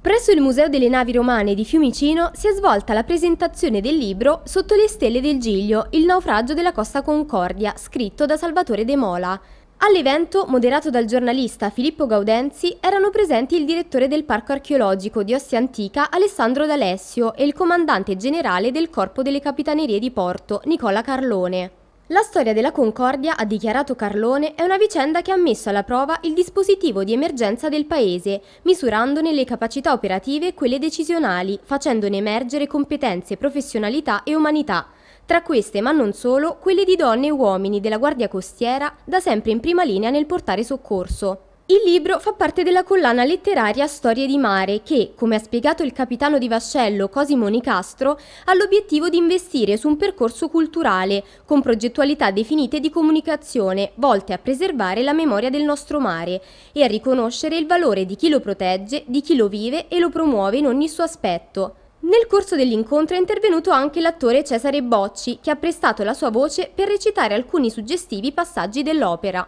Presso il Museo delle Navi Romane di Fiumicino si è svolta la presentazione del libro Sotto le stelle del Giglio, il naufragio della Costa Concordia, scritto da Salvatore De Mola. All'evento, moderato dal giornalista Filippo Gaudenzi, erano presenti il direttore del Parco Archeologico di Ostia Antica Alessandro D'Alessio e il comandante generale del Corpo delle Capitanerie di Porto Nicola Carlone. La storia della Concordia, ha dichiarato Carlone, è una vicenda che ha messo alla prova il dispositivo di emergenza del Paese, misurandone le capacità operative e quelle decisionali, facendone emergere competenze, professionalità e umanità. Tra queste, ma non solo, quelle di donne e uomini della Guardia Costiera, da sempre in prima linea nel portare soccorso. Il libro fa parte della collana letteraria Storie di mare che, come ha spiegato il capitano di vascello Cosimo Nicastro, ha l'obiettivo di investire su un percorso culturale con progettualità definite di comunicazione volte a preservare la memoria del nostro mare e a riconoscere il valore di chi lo protegge, di chi lo vive e lo promuove in ogni suo aspetto. Nel corso dell'incontro è intervenuto anche l'attore Cesare Bocci, che ha prestato la sua voce per recitare alcuni suggestivi passaggi dell'opera.